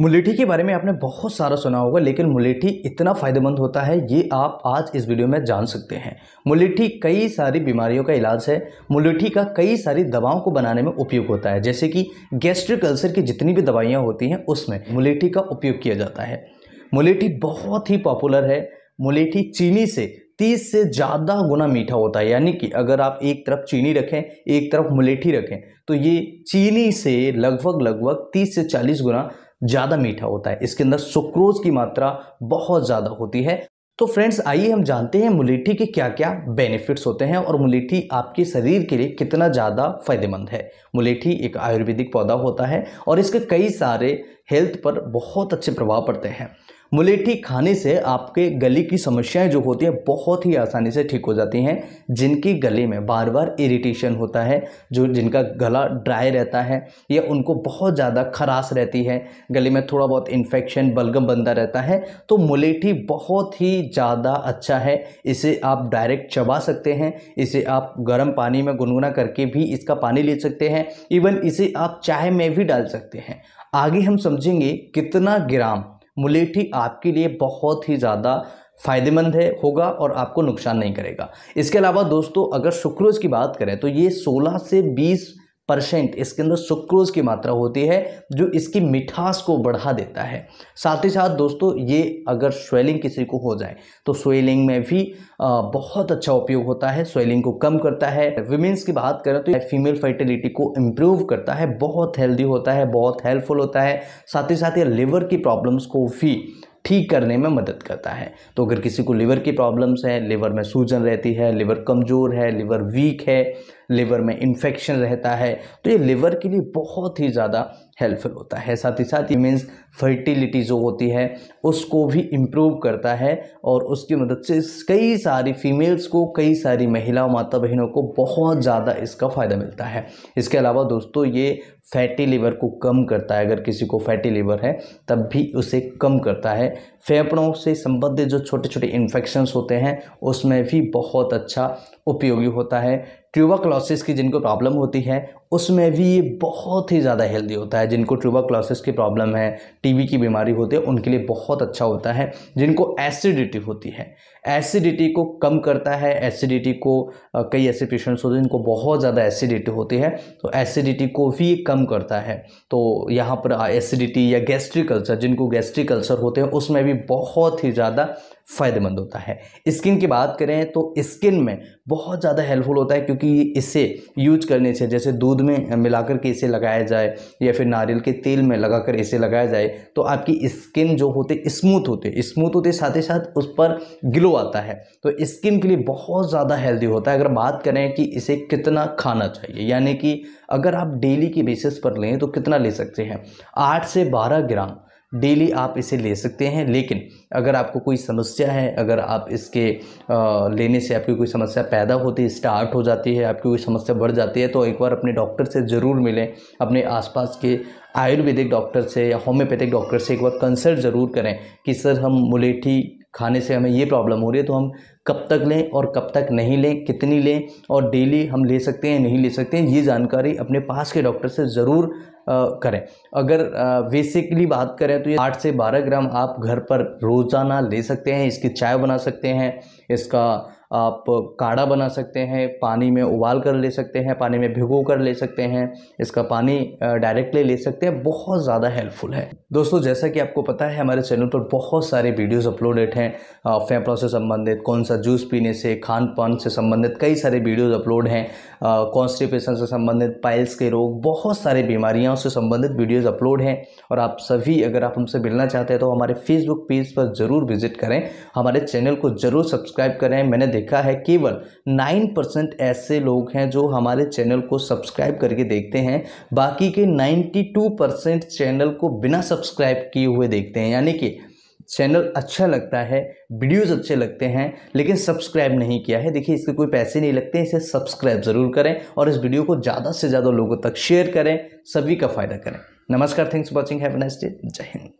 मुलेठी के बारे में आपने बहुत सारा सुना होगा लेकिन मुलेठी इतना फ़ायदेमंद होता है ये आप आज इस वीडियो में जान सकते हैं मुलेठी कई सारी बीमारियों का इलाज है मुलेठी का कई सारी दवाओं को बनाने में उपयोग होता है जैसे कि गैस्ट्रिक अल्सर की जितनी भी दवाइयाँ होती हैं उसमें मुलेठी का उपयोग किया जाता है मुलेठी बहुत ही पॉपुलर है मुलेठी चीनी से तीस से ज़्यादा गुना मीठा होता है यानी कि अगर आप एक तरफ चीनी रखें एक तरफ मुलेठी रखें तो ये चीनी से लगभग लगभग तीस से चालीस गुना ज़्यादा मीठा होता है इसके अंदर सुक्रोज की मात्रा बहुत ज़्यादा होती है तो फ्रेंड्स आइए हम जानते हैं मुलेठी के क्या क्या बेनिफिट्स होते हैं और मुलेठी आपके शरीर के लिए कितना ज़्यादा फायदेमंद है मुलेठी एक आयुर्वेदिक पौधा होता है और इसके कई सारे हेल्थ पर बहुत अच्छे प्रभाव पड़ते हैं मुलेठी खाने से आपके गले की समस्याएं जो होती हैं बहुत ही आसानी से ठीक हो जाती हैं जिनकी गले में बार बार इरिटेशन होता है जो जिनका गला ड्राई रहता है या उनको बहुत ज़्यादा खराश रहती है गले में थोड़ा बहुत इन्फेक्शन बलगम बनता रहता है तो मुलेठी बहुत ही ज़्यादा अच्छा है इसे आप डायरेक्ट चबा सकते हैं इसे आप गर्म पानी में गुनगुना करके भी इसका पानी ले सकते हैं इवन इसे आप चाय में भी डाल सकते हैं आगे हम समझेंगे कितना ग्राम मुलेठी आपके लिए बहुत ही ज़्यादा फ़ायदेमंद है होगा और आपको नुकसान नहीं करेगा इसके अलावा दोस्तों अगर शुक्रोज की बात करें तो ये 16 से बीस परसेंट इसके अंदर सुक्रोज की मात्रा होती है जो इसकी मिठास को बढ़ा देता है साथ ही साथ दोस्तों ये अगर स्वेलिंग किसी को हो जाए तो स्वेलिंग में भी बहुत अच्छा उपयोग होता है स्वेलिंग को कम करता है विमेंस की बात करें तो फीमेल फर्टिलिटी को इम्प्रूव करता है बहुत हेल्दी होता है बहुत हेल्पफुल होता है साथ ही साथ ये लिवर की प्रॉब्लम्स को भी ठीक करने में मदद करता है तो अगर किसी को लिवर की प्रॉब्लम्स हैं लिवर में सूजन रहती है लिवर कमज़ोर है लिवर वीक है लिवर में इन्फेक्शन रहता है तो ये लिवर के लिए बहुत ही ज़्यादा हेल्पफुल होता है साथ ही साथ ये मीन्स फर्टिलिटी जो होती है उसको भी इम्प्रूव करता है और उसकी मदद से कई सारी फीमेल्स को कई सारी महिला माता बहनों को बहुत ज़्यादा इसका फ़ायदा मिलता है इसके अलावा दोस्तों ये फैटी लीवर को कम करता है अगर किसी को फैटी लीवर है तब भी उसे कम करता है फेफड़ों से संबंधित जो छोटे छोटे इन्फेक्शन्स होते हैं उसमें भी बहुत अच्छा उपयोगी होता है ट्यूबरक्लोसिस की जिनको प्रॉब्लम होती है उसमें भी ये बहुत ही ज़्यादा हेल्दी होता है जिनको ट्यूबर क्लासेस की प्रॉब्लम है टीबी की बीमारी होती है उनके लिए बहुत अच्छा होता है जिनको एसिडिटी होती है एसिडिटी को कम करता है एसिडिटी को कई ऐसे पेशेंट्स होते हैं जिनको बहुत ज़्यादा एसिडिटी होती है तो एसिडिटी को भी कम करता है तो यहाँ पर एसिडिटी या गैस्ट्रिक अल्सर जिनको गैस्ट्रिक अल्सर होते हैं उसमें भी बहुत ही ज़्यादा फ़ायदेमंद होता है स्किन की बात करें तो स्किन में बहुत ज़्यादा हेल्पफुल होता है क्योंकि इसे यूज करने से जैसे दूध दूध में मिलाकर के इसे लगाया जाए या फिर नारियल के तेल में लगाकर इसे लगाया जाए तो आपकी स्किन जो होते स्मूथ होते स्मूथ होते साथ ही साथ उस पर ग्लो आता है तो स्किन के लिए बहुत ज़्यादा हेल्दी होता है अगर बात करें कि इसे कितना खाना चाहिए यानी कि अगर आप डेली की बेसिस पर लें तो कितना ले सकते हैं आठ से बारह ग्राम डेली आप इसे ले सकते हैं लेकिन अगर आपको कोई समस्या है अगर आप इसके लेने से आपकी कोई समस्या पैदा होती है स्टार्ट हो जाती है आपकी कोई समस्या बढ़ जाती है तो एक बार अपने डॉक्टर से ज़रूर मिलें अपने आसपास के आयुर्वेदिक डॉक्टर से या होम्योपैथिक डॉक्टर से एक बार कंसल्ट ज़रूर करें कि सर हम मुलेठी खाने से हमें ये प्रॉब्लम हो रही है तो हम कब तक लें और कब तक नहीं लें कितनी लें और डेली हम ले सकते हैं नहीं ले सकते हैं ये जानकारी अपने पास के डॉक्टर से ज़रूर करें अगर बेसिकली बात करें तो ये आठ से बारह ग्राम आप घर पर रोज़ाना ले सकते हैं इसकी चाय बना सकते हैं इसका आप काढ़ा बना सकते हैं पानी में उबाल कर ले सकते हैं पानी में भिगो कर ले सकते हैं इसका पानी डायरेक्टली ले सकते हैं बहुत ज़्यादा हेल्पफुल है दोस्तों जैसा कि आपको पता है हमारे चैनल पर बहुत सारे वीडियोस अपलोडेड हैं फेफड़ों से संबंधित कौन सा जूस पीने से खान पान से संबंधित कई सारे वीडियोज़ अपलोड हैं कॉन्स्टिपेशन से संबंधित पाइल्स के रोग बहुत सारी बीमारियाँ दुनियाओं से संबंधित वीडियोस अपलोड हैं और आप सभी अगर आप हमसे मिलना चाहते हैं तो हमारे फेसबुक पेज पर ज़रूर विजिट करें हमारे चैनल को ज़रूर सब्सक्राइब करें मैंने देखा है केवल नाइन परसेंट ऐसे लोग हैं जो हमारे चैनल को सब्सक्राइब करके देखते हैं बाकी के नाइन्टी टू परसेंट चैनल को बिना सब्सक्राइब किए हुए देखते हैं यानी कि चैनल अच्छा लगता है वीडियोस अच्छे लगते हैं लेकिन सब्सक्राइब नहीं किया है देखिए इसके कोई पैसे नहीं लगते इसे सब्सक्राइब ज़रूर करें और इस वीडियो को ज़्यादा से ज़्यादा लोगों तक शेयर करें सभी का फ़ायदा करें नमस्कार thanks watching have next day जय हिंद